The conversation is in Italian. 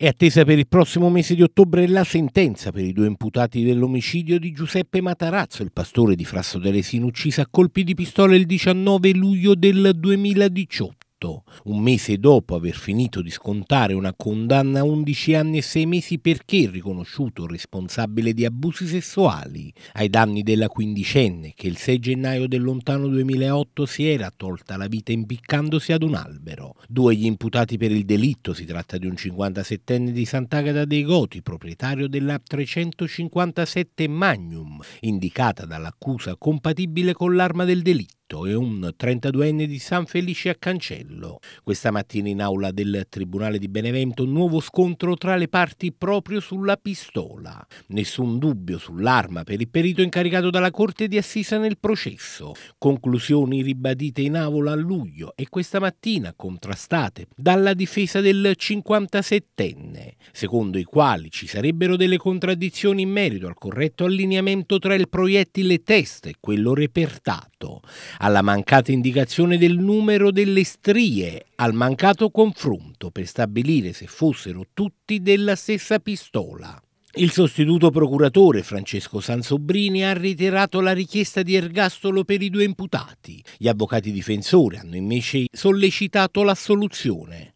È attesa per il prossimo mese di ottobre la sentenza per i due imputati dell'omicidio di Giuseppe Matarazzo, il pastore di Frasso delle Sine, ucciso a colpi di pistola il 19 luglio del 2018 un mese dopo aver finito di scontare una condanna a 11 anni e 6 mesi perché riconosciuto responsabile di abusi sessuali ai danni della quindicenne che il 6 gennaio del lontano 2008 si era tolta la vita impiccandosi ad un albero. Due gli imputati per il delitto, si tratta di un 57enne di Sant'Agata dei Goti, proprietario della 357 Magnum, indicata dall'accusa compatibile con l'arma del delitto Benedetto e un 32enne di San Felice a Cancello. Questa mattina in aula del Tribunale di Benevento un nuovo scontro tra le parti proprio sulla pistola. Nessun dubbio sull'arma per il perito incaricato dalla Corte di Assisa nel processo. Conclusioni ribadite in aula a luglio e questa mattina contrastate dalla difesa del 57enne, secondo i quali ci sarebbero delle contraddizioni in merito al corretto allineamento tra il proiettile test e quello repertato alla mancata indicazione del numero delle strie, al mancato confronto per stabilire se fossero tutti della stessa pistola. Il sostituto procuratore Francesco Sansobrini ha reiterato la richiesta di ergastolo per i due imputati. Gli avvocati difensori hanno invece sollecitato l'assoluzione.